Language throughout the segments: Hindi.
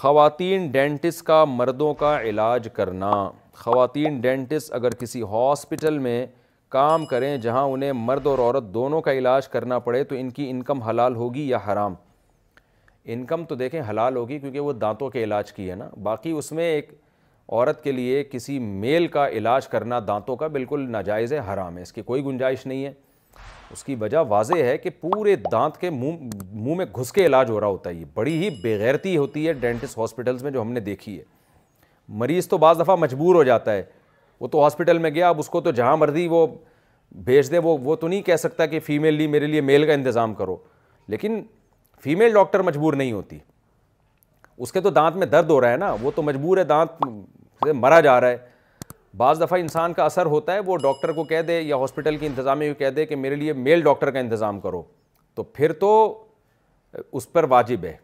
ख़वातीन डेंटिस का मर्दों का इलाज करना ख़वातीन डेंटिस अगर किसी हॉस्पिटल में काम करें जहां उन्हें मर्द और औरत दोनों का इलाज करना पड़े तो इनकी इनकम हलाल होगी या हराम इनकम तो देखें हलाल होगी क्योंकि वो दांतों के इलाज की है ना बाकी उसमें एक औरत के लिए किसी मेल का इलाज करना दांतों का बिल्कुल नाजायज़ है हराम है इसकी कोई गुंजाइश नहीं है उसकी वजह वाजह है कि पूरे दांत के मुंह मुंह में घुस के इलाज हो रहा होता है ये बड़ी ही बेगैरती होती है डेंटिस्ट हॉस्पिटल्स में जो हमने देखी है मरीज़ तो बज़ दफ़ा मजबूर हो जाता है वो तो हॉस्पिटल में गया अब उसको तो जहाँ मर्जी वो भेज दे वो वो तो नहीं कह सकता कि फ़ीमेल ली मेरे लिए मेल का इंतज़ाम करो लेकिन फ़ीमेल डॉक्टर मजबूर नहीं होती उसके तो दांत में दर्द हो रहा है ना वो तो मजबूर है दांत से मरा जा रहा है बाज दफ़ा इंसान का असर होता है वो डॉक्टर को कह दे या हॉस्पिटल की इंतज़ामी को कह दे कि मेरे लिए मेल डॉक्टर का इंतज़ाम करो तो फिर तो उस पर वाजिब है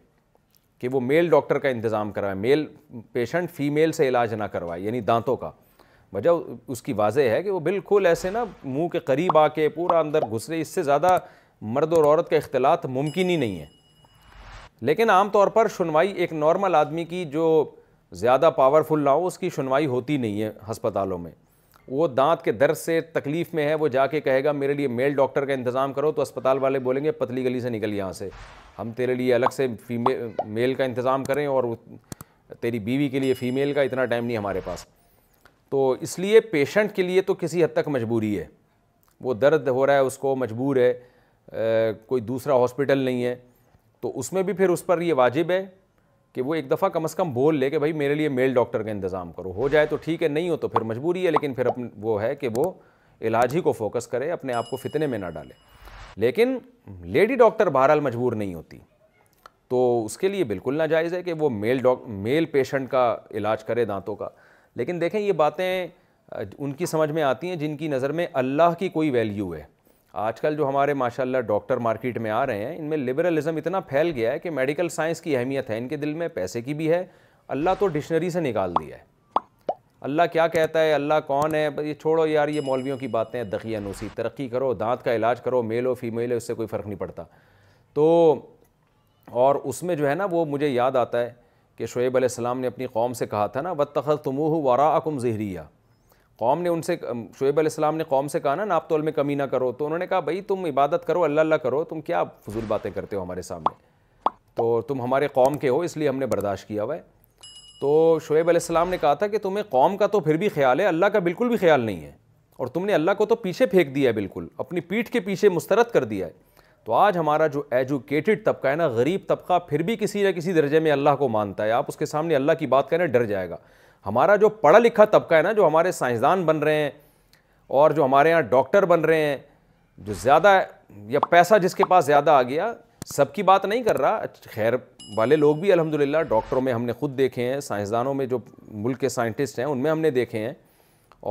कि वो मेल डॉक्टर का इंतज़ाम करवाए मेल पेशेंट फ़ीमेल से इलाज ना करवाए यानी दांतों का वजह उसकी वाजह है कि वो बिल्कुल ऐसे ना मुंह के करीब आके पूरा अंदर घुसरे इससे ज़्यादा मर्द और औरत का इख्तलात मुमकिन ही नहीं है लेकिन आम तौर पर सुनवाई एक नॉर्मल आदमी की जो ज़्यादा पावरफुल ना हो उसकी सुनवाई होती नहीं है हस्पतालों में वो दांत के दर्द से तकलीफ़ में है वो जाके कहेगा मेरे लिए मेल डॉक्टर का इंतज़ाम करो तो अस्पताल वाले बोलेंगे पतली गली से निकल यहाँ से हम तेरे लिए अलग से फीमेल मेल का इंतज़ाम करें और तेरी बीवी के लिए फ़ीमेल का इतना टाइम नहीं हमारे पास तो इसलिए पेशेंट के लिए तो किसी हद तक मजबूरी है वो दर्द हो रहा है उसको मजबूर है आ, कोई दूसरा हॉस्पिटल नहीं है तो उसमें भी फिर उस पर ये वाजिब है कि वो एक दफ़ा कम से कम बोल ले कि भाई मेरे लिए मेल डॉक्टर का इंतज़ाम करो हो जाए तो ठीक है नहीं हो तो फिर मजबूरी है लेकिन फिर अपन वो है कि वो इलाज ही को फोकस करे अपने आप को फितने में ना डाले लेकिन लेडी डॉक्टर बहरहाल मजबूर नहीं होती तो उसके लिए बिल्कुल नाजायज़ है कि वो मेल डॉक मेल पेशेंट का इलाज करे दांतों का लेकिन देखें ये बातें उनकी समझ में आती हैं जिनकी नज़र में अल्लाह की कोई वैल्यू है आजकल जो हमारे माशाल्लाह डॉक्टर मार्केट में आ रहे हैं इनमें लिबरलिज़म इतना फैल गया है कि मेडिकल साइंस की अहमियत है इनके दिल में पैसे की भी है अल्लाह तो डिक्शनरी से निकाल दिया है अल्लाह क्या कहता है अल्लाह कौन है ये छोड़ो यार ये मौलवियों की बातें दखिया नूसी तरक्की करो दांत का इलाज करो मेल हो फीमेल हो इससे कोई फ़र्क नहीं पड़ता तो और उसमें जो है ना वो मुझे याद आता है कि शुएब अलैहिस्सलाम ने अपनी कौम से कहा था ना वत तखत तमूह वरा अकुम जहरिया कौम ने उनसे शुएब अलैहिस्सलाम ने कौम से कहा ना नाप तोल में कमी ना करो तो उन्होंने कहा भाई तुम इबादत करो अल्लाह अल्लाह करो तुम क्या फजूल बातें करते हो हमारे सामने तो तुम हमारे कौम के हो इसलिए हमने बर्दाश्त किया हुआ है तो शुएब अलैहिस्सलाम ने कहा था कि तुम्हें कौम का तो फिर भी ख्याल है अल्लाह का बिल्कुल भी ख्याल नहीं है और तुमने अल्लाह को तो पीछे फेंक दिया है बिल्कुल अपनी पीठ के पीछे मुस्तरद कर दिया है तो आज हमारा जो एजुकेटेड तबका है ना गरीब तबका फिर भी किसी न किसी दर्जे में अल्लाह को मानता है आप उसके सामने अल्लाह की बात करें डर जाएगा हमारा जो पढ़ा लिखा तबका है ना जो हमारे साइंसदान बन रहे हैं और जो हमारे यहाँ डॉक्टर बन रहे हैं जो ज़्यादा या पैसा जिसके पास ज़्यादा आ गया सबकी बात नहीं कर रहा खैर वाले लोग भी अलहमदिल्ला डॉक्टरों में हमने खुद देखे हैं साइंसदानों में जो मुल्क के साइंटिस्ट हैं उनमें हमने देखे हैं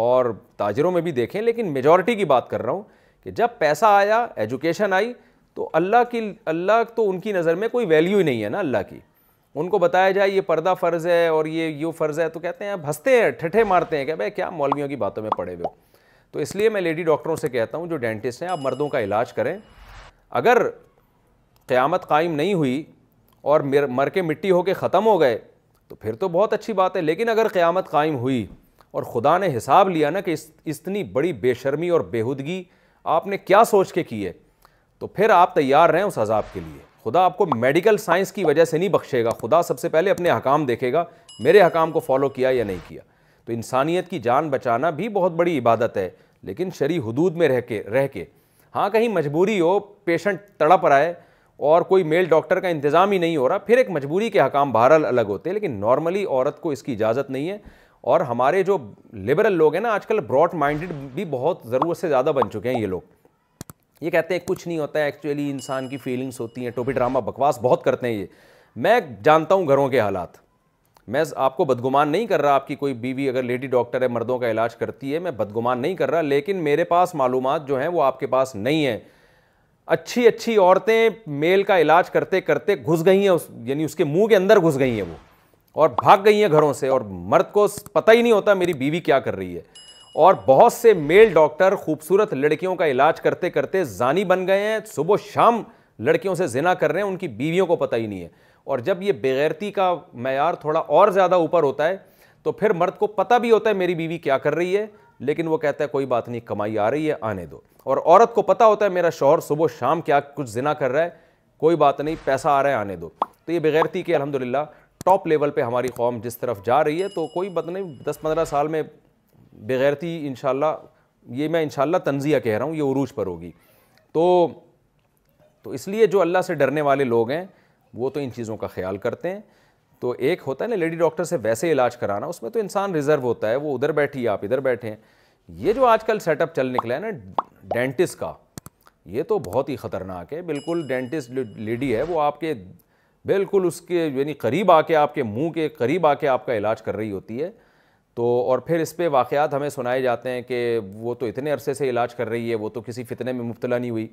और ताजरों में भी देखे हैं लेकिन मेजॉरिटी की बात कर रहा हूँ कि जब पैसा आया एजुकेशन आई तो अल्लाह की अल्लाह तो उनकी नज़र में कोई वैल्यू ही नहीं है ना अल्लाह की उनको बताया जाए ये पर्दा फ़र्ज़ है और ये यूँ फ़र्ज़ है तो कहते हैं आप हंसते हैं ठठे मारते हैं क्या भाई क्या मौलवियों की बातों में पड़े हुए तो इसलिए मैं लेडी डॉक्टरों से कहता हूँ जो डेंटिस्ट हैं आप मर्दों का इलाज करें अगर क़्यामत कायम नहीं हुई और मर के मिट्टी होके ख़त्म हो गए तो फिर तो बहुत अच्छी बात है लेकिन अगर क़्यामत कायम हुई और ख़ुदा ने हिसाब लिया ना कि इस इतनी बड़ी बेशर्मी और बेहूदगी आपने क्या सोच के की है तो फिर आप तैयार रहें उस अजाब के लिए खुदा आपको मेडिकल साइंस की वजह से नहीं बख्शेगा खुदा सबसे पहले अपने हकाम देखेगा मेरे हकाम को फॉलो किया या नहीं किया तो इंसानियत की जान बचाना भी बहुत बड़ी इबादत है लेकिन शरी हदूद में रह के रह के हाँ कहीं मजबूरी हो पेशेंट तड़प रहा है और कोई मेल डॉक्टर का इंतज़ाम ही नहीं हो रहा फिर एक मजबूरी के हकाम बहरहाल अलग होते हैं लेकिन नॉर्मली औरत को इसकी इजाज़त नहीं है और हमारे जो लिबरल लोग हैं ना आजकल ब्रॉड माइंडेड भी बहुत ज़रूरत से ज़्यादा बन चुके हैं ये लोग ये कहते हैं कुछ नहीं होता है एक्चुअली इंसान की फीलिंग्स होती हैं टोपी ड्रामा बकवास बहुत करते हैं ये मैं जानता हूँ घरों के हालात मैं आपको बदगुमान नहीं कर रहा आपकी कोई बीवी अगर लेडी डॉक्टर है मर्दों का इलाज करती है मैं बदगुमान नहीं कर रहा लेकिन मेरे पास मालूम जो हैं वो आपके पास नहीं है अच्छी अच्छी औरतें मेल का इलाज करते करते घुस गई हैं उस यानी उसके मुंह के अंदर घुस गई हैं वो और भाग गई हैं घरों से और मर्द को पता ही नहीं होता मेरी बीवी क्या कर रही है और बहुत से मेल डॉक्टर खूबसूरत लड़कियों का इलाज करते करते जानी बन गए हैं सुबह शाम लड़कियों से जिना कर रहे हैं उनकी बीवियों को पता ही नहीं है और जब ये बेगैरती का मैार थोड़ा और ज़्यादा ऊपर होता है तो फिर मर्द को पता भी होता है मेरी बीवी क्या कर रही है लेकिन वो कहता है कोई बात नहीं कमाई आ रही है आने दो और औरत को पता होता है मेरा शोहर सुबह शाम क्या कुछ जिना कर रहा है कोई बात नहीं पैसा आ रहा है आने दो तो ये बेगैरती के अलहमदिल्ला टॉप लेवल पे हमारी कौम जिस तरफ जा रही है तो कोई बात नहीं दस पंद्रह साल में बगैरती इन ये मैं इनशाला तंजिया कह रहा हूँ ये उरूज पर होगी तो तो इसलिए जो अल्लाह से डरने वाले लोग हैं वो तो इन चीज़ों का ख्याल करते हैं तो एक होता है ना लेडी डॉक्टर से वैसे इलाज कराना उसमें तो इंसान रिज़र्व होता है वो उधर बैठी आप इधर बैठे हैं ये जो आजकल सेटअप चल निकला है ना डेंटिस्ट का ये तो बहुत ही ख़तरनाक है बिल्कुल डेंटिस्ट लेडी है वो आपके बिल्कुल उसके यानी करीब आके आपके मुंह के करीब आके आपका इलाज कर रही होती है तो और फिर इस पर वाक़ात हमें सुनाए जाते हैं कि वो तो इतने अरसे से इलाज कर रही है वो तो किसी फ़ितने में मुबतला नहीं हुई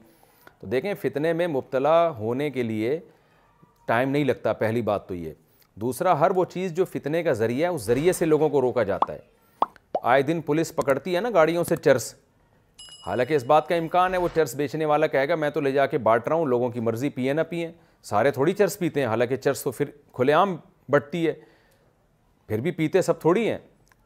तो देखें फ़ितने में मुबतला होने के लिए टाइम नहीं लगता पहली बात तो ये दूसरा हर वो चीज़ जो फ़ितने का ज़रिया है उस ज़रिए से लोगों को रोका जाता है आए दिन पुलिस पकड़ती है ना गाड़ियों से चर्स हालांकि इस बात का इम्कान है वो चर्स बेचने वाला कहेगा मैं तो ले जाके बांट रहा हूँ लोगों की मर्ज़ी पिए ना पिए सारे थोड़ी चर्स पीते हैं हालांकि चर्स तो फिर खुलेआम बढ़ती है फिर भी पीते सब थोड़ी हैं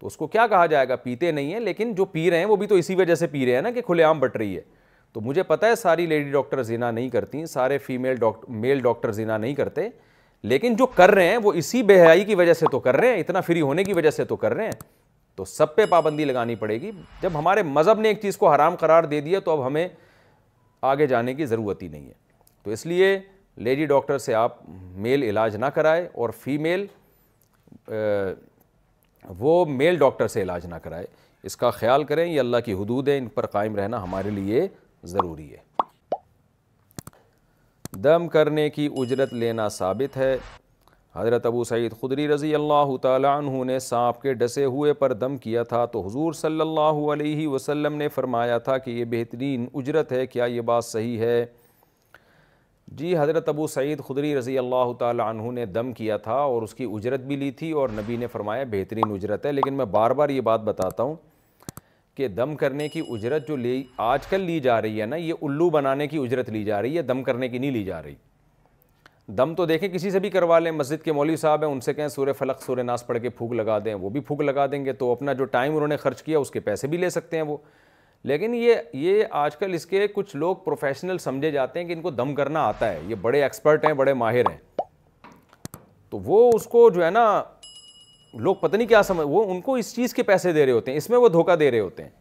उसको क्या कहा जाएगा पीते नहीं है लेकिन जो पी रहे हैं वो भी तो इसी वजह से पी रहे हैं ना कि खुलेआम बट रही है तो मुझे पता है सारी लेडी डॉक्टर जीना नहीं करती सारे फीमेल डॉक्टर मेल डॉक्टर जीना नहीं करते लेकिन जो कर रहे हैं वो इसी बेहाई की वजह से तो कर रहे हैं इतना फ्री होने की वजह से तो कर रहे हैं तो सब पे पाबंदी लगानी पड़ेगी जब हमारे मज़हब ने एक चीज़ को हराम करार दे दिया तो अब हमें आगे जाने की ज़रूरत ही नहीं है तो इसलिए लेडी डॉक्टर से आप मेल इलाज ना कराए और फीमेल वो मेल डॉक्टर से इलाज ना कराए इसका ख्याल करें ये अल्लाह की हदूद है इन पर कायम रहना हमारे लिए ज़रूरी है दम करने की उजरत लेना साबित है हज़रत अबू सईद खुदरी रज़ी अल्लाह तु ने सांप के डसे हुए पर दम किया था तो हुजूर सल्लल्लाहु अलैहि वसल्लम ने फरमाया था कि ये बेहतरीन उजरत है क्या ये बात सही है जी हज़रत अबू सईद खुदरी रज़ी अल्लाह तु ने दम किया था और उसकी उजरत भी ली थी और नबी ने फरमाया बेहतरीन उजरत है लेकिन मैं बार बार ये बात बताता हूँ कि दम करने की उजरत जो ली कल ली जा रही है ना ये उल्लू बनाने की उजरत ली जा रही है दम करने की नहीं ली जा रही दम तो देखें किसी से भी करवा लें मस्जिद के मौली साहब हैं उनसे कहें सूर्य फलक सूर नाश पढ़ के फूक लगा दें वो भी फूक लगा देंगे तो अपना जो टाइम उन्होंने खर्च किया उसके पैसे भी ले सकते हैं वो लेकिन ये ये आजकल इसके कुछ लोग प्रोफेशनल समझे जाते हैं कि इनको दम करना आता है ये बड़े एक्सपर्ट हैं बड़े माहिर हैं तो वो उसको जो है ना लोग पता नहीं क्या समझ वो उनको इस चीज़ के पैसे दे रहे होते हैं इसमें वो धोखा दे रहे होते हैं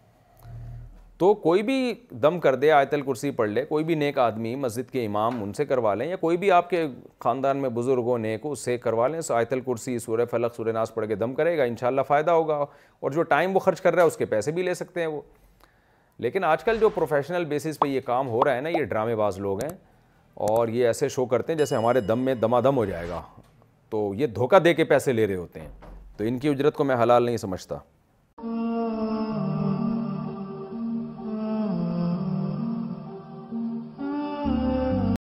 तो कोई भी दम कर दे आयतल कुर्सी पढ़ ले कोई भी नेक आदमी मस्जिद के इमाम उनसे करवा लें या कोई भी आपके ख़ानदान में बुज़ुर्ग हो नेक उससे करवा लें सो आयतल कुर्सी सूर्य फलक सूर्य नाश पढ़ के दम करेगा इन फ़ायदा होगा और जो टाइम वो खर्च कर रहा है उसके पैसे भी ले सकते हैं वो लेकिन आजकल जो प्रोफेशनल बेसिस पे ये काम हो रहा है ना ये ड्रामेबाज लोग हैं और ये ऐसे शो करते हैं जैसे हमारे दम में दमादम हो जाएगा तो ये धोखा दे के पैसे ले रहे होते हैं तो इनकी उजरत को मैं हलाल नहीं समझता